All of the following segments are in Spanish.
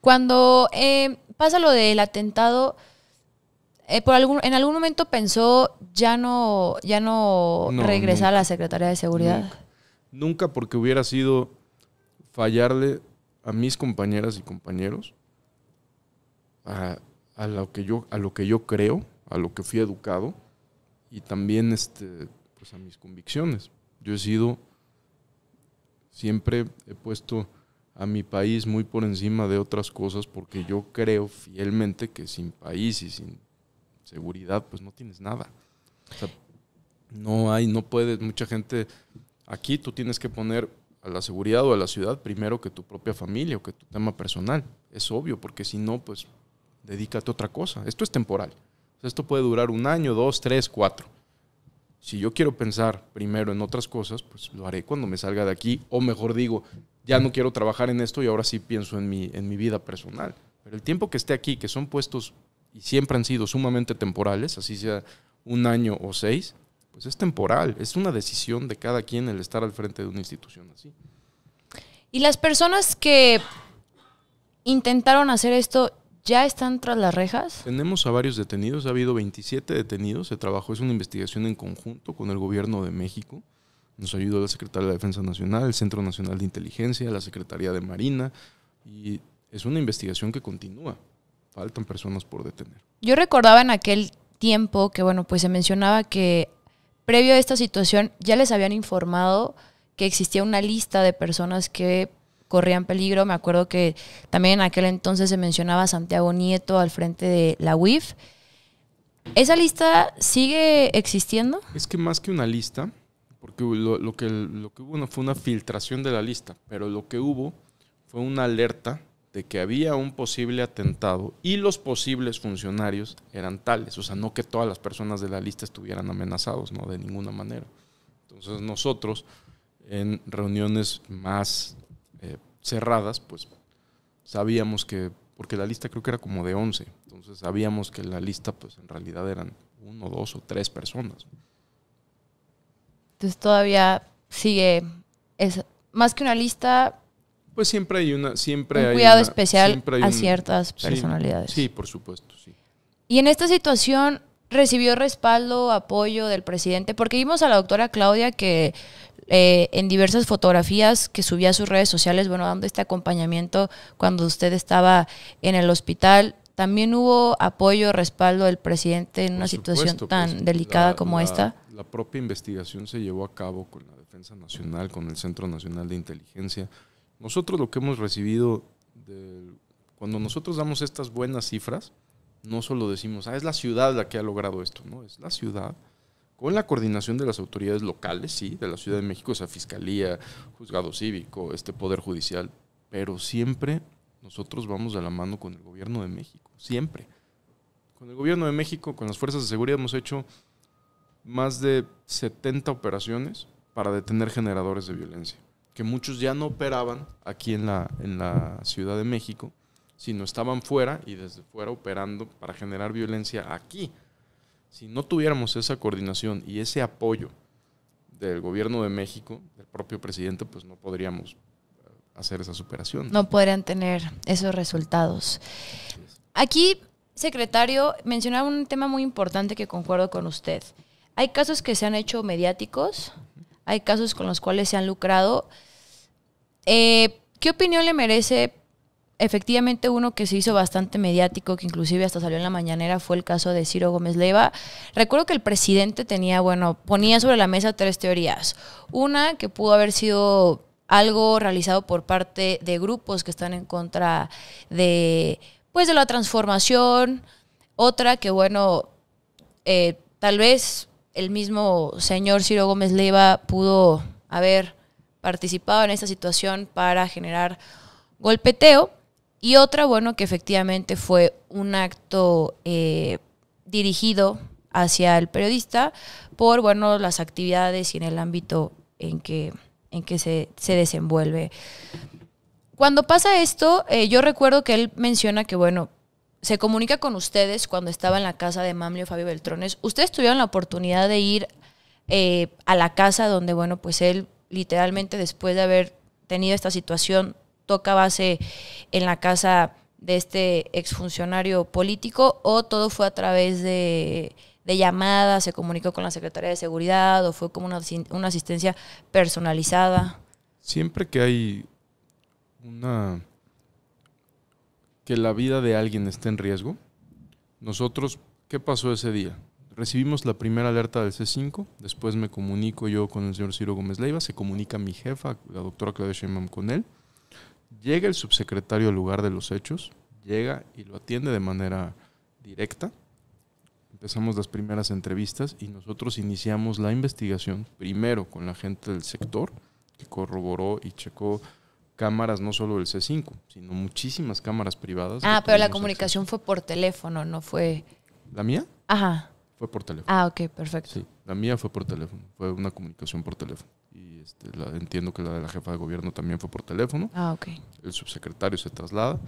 Cuando eh, pasa lo del atentado, eh, en algún momento pensó ya no, ya no, regresar a la Secretaría de Seguridad. Nunca, porque hubiera sido fallarle a mis compañeras y compañeros, a, lo, que yo, a lo que yo creo, a lo que fui educado y también este, pues, a mis convicciones. Yo he sido, siempre he puesto a mi país muy por encima de otras cosas porque yo creo fielmente que sin país y sin seguridad pues no tienes nada. no hay, no puedes mucha gente, aquí tú tienes que poner a la seguridad o a la ciudad primero que tu propia familia o que tu tema personal. Es obvio porque si no pues dedícate a otra cosa. Esto es temporal. esto puede durar un año, dos, tres, cuatro. Si yo quiero pensar primero en otras cosas, pues lo haré cuando me salga de aquí, o mejor digo, ya no quiero trabajar en esto y ahora sí pienso en mi, en mi vida personal. Pero el tiempo que esté aquí, que son puestos y siempre han sido sumamente temporales, así sea un año o seis, pues es temporal, es una decisión de cada quien el estar al frente de una institución así. Y las personas que intentaron hacer esto ¿Ya están tras las rejas? Tenemos a varios detenidos, ha habido 27 detenidos, se trabajó, es una investigación en conjunto con el gobierno de México. Nos ayudó la Secretaría de Defensa Nacional, el Centro Nacional de Inteligencia, la Secretaría de Marina y es una investigación que continúa. Faltan personas por detener. Yo recordaba en aquel tiempo que, bueno, pues se mencionaba que previo a esta situación ya les habían informado que existía una lista de personas que corrían peligro. Me acuerdo que también en aquel entonces se mencionaba Santiago Nieto al frente de la UIF. ¿Esa lista sigue existiendo? Es que más que una lista, porque lo, que, lo que hubo fue una filtración de la lista, pero lo que hubo fue una alerta de que había un posible atentado y los posibles funcionarios eran tales, o sea, no que todas las personas de la lista estuvieran amenazados, no, de ninguna manera. Entonces nosotros en reuniones más eh, cerradas, pues sabíamos que, porque la lista creo que era como de 11, entonces sabíamos que la lista pues en realidad eran uno, dos o tres personas. Entonces todavía sigue, es más que una lista... Pues siempre hay una... Siempre un cuidado especial a ciertas personalidades. sí, por supuesto, sí. Y en esta situación recibió respaldo, apoyo del presidente, porque vimos a la doctora Claudia que eh, en diversas fotografías que subía a sus redes sociales, bueno, dando este acompañamiento cuando usted estaba en el hospital. También hubo apoyo, respaldo del presidente en una situación pues, tan delicada como esta. La propia investigación se llevó a cabo con la Defensa Nacional, con el Centro Nacional de Inteligencia. Nosotros lo que hemos recibido, cuando nosotros damos estas buenas cifras, no solo decimos, ah, es la ciudad la que ha logrado esto, no, es la ciudad con la coordinación de las autoridades locales, sí, de la Ciudad de México, esa Fiscalía, Juzgado Cívico, este Poder Judicial, pero siempre nosotros vamos de la mano con el gobierno de México, siempre. Con el gobierno de México, con las fuerzas de seguridad hemos hecho más de 70 operaciones para detener generadores de violencia, que muchos ya no operaban aquí en la, en la Ciudad de México, sino estaban fuera y desde fuera operando para generar violencia aquí. Si no tuviéramos esa coordinación y ese apoyo del gobierno de México, del propio presidente, pues no podríamos eh, hacer esa superación. No podrían tener esos resultados. Aquí, secretario, mencionaba un tema muy importante que concuerdo con usted. Hay casos que se han hecho mediáticos, hay casos con los cuales se han lucrado. Eh, ¿Qué opinión le merece efectivamente uno que se hizo bastante mediático, que inclusive hasta salió en la mañanera, fue el caso de Ciro Gómez Leiva. Recuerdo que el presidente tenía, bueno, ponía sobre la mesa tres teorías. Una que pudo haber sido algo realizado por parte de grupos que están en contra de, pues, de la transformación. Otra que, bueno, eh, tal vez el mismo señor Ciro Gómez Leiva pudo haber participado en esta situación para generar golpeteo. Y otra, bueno, que efectivamente fue un acto eh, dirigido hacia el periodista por, bueno, las actividades y en el ámbito en que, en que se, desenvuelve. Cuando pasa esto, eh, yo recuerdo que él menciona que, bueno, se comunica con ustedes cuando estaba en la casa de Mamlio Fabio Beltrones. Ustedes tuvieron la oportunidad de ir eh, a la casa donde, bueno, pues él literalmente después de haber tenido esta situación toca base en la casa de este exfuncionario político o todo fue a través de, de llamadas, se comunicó con la Secretaría de Seguridad o fue como una, asistencia personalizada? Siempre que hay una... que la vida de alguien esté en riesgo, nosotros, ¿qué pasó ese día? Recibimos la primera alerta del C5, después me comunico yo con el señor Ciro Gómez Leiva, se comunica mi jefa, la doctora Claudia Sheinbaum, con él. Llega el subsecretario al lugar de los hechos, llega y lo atiende de manera directa. Empezamos las primeras entrevistas y nosotros iniciamos la investigación primero con la gente del sector que corroboró y checó cámaras no solo del C5, sino muchísimas cámaras privadas. Ah, pero la comunicación fue por teléfono, no fue... ¿La mía? Ajá. Fue por teléfono. Ah, ok, perfecto. Sí, la mía fue por teléfono, fue una comunicación por teléfono y este, la, entiendo que la de la jefa de gobierno también fue por teléfono. Ah, el subsecretario se traslada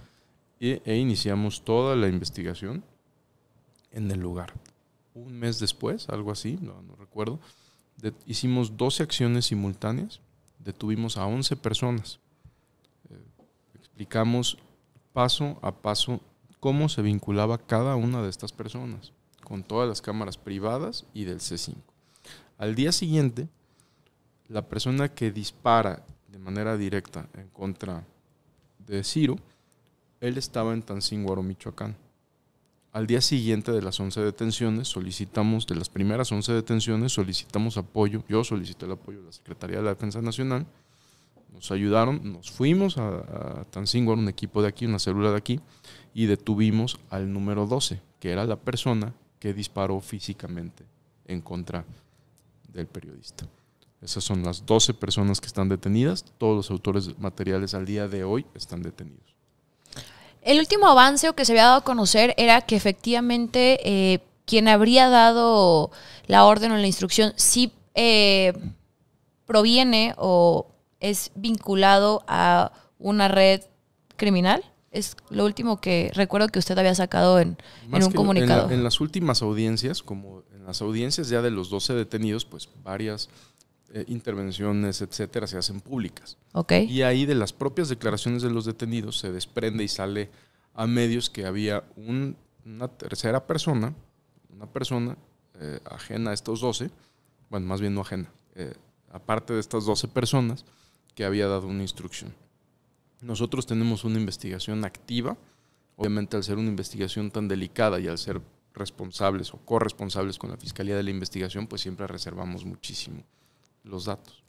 e, iniciamos toda la investigación en el lugar. Un mes después, algo así, no, recuerdo, hicimos 12 acciones simultáneas, detuvimos a 11 personas, eh, explicamos paso a paso cómo se vinculaba cada una de estas personas, con todas las cámaras privadas y del C5. Al día siguiente, la persona que dispara de manera directa en contra de Ciro, él estaba en Guaro, Michoacán. Al día siguiente de las 11 detenciones, solicitamos, de las primeras 11 detenciones, solicitamos apoyo. Yo solicité el apoyo de la Secretaría de la Defensa Nacional. Nos ayudaron, nos fuimos a, a un equipo de aquí, una célula de aquí, y detuvimos al número 12, que era la persona que disparó físicamente en contra del periodista. Esas son las 12 personas que están detenidas. Todos los autores materiales al día de hoy están detenidos. El último avance que se había dado a conocer era que efectivamente eh, quien habría dado la orden o la instrucción sí eh, proviene o es vinculado a una red criminal. Es lo último que recuerdo que usted había sacado en, un comunicado. En, en las últimas audiencias, como en las audiencias ya de los 12 detenidos, pues varias eh, intervenciones, etcétera, se hacen públicas. Okay. Y ahí de las propias declaraciones de los detenidos se desprende y sale a medios que había una tercera persona, una persona eh, ajena a estos 12, bueno, más bien no ajena, eh, aparte de estas 12 personas, que había dado una instrucción. Nosotros tenemos una investigación activa, obviamente al ser una investigación tan delicada y al ser responsables o corresponsables con la Fiscalía de la Investigación, pues siempre reservamos muchísimo los datos.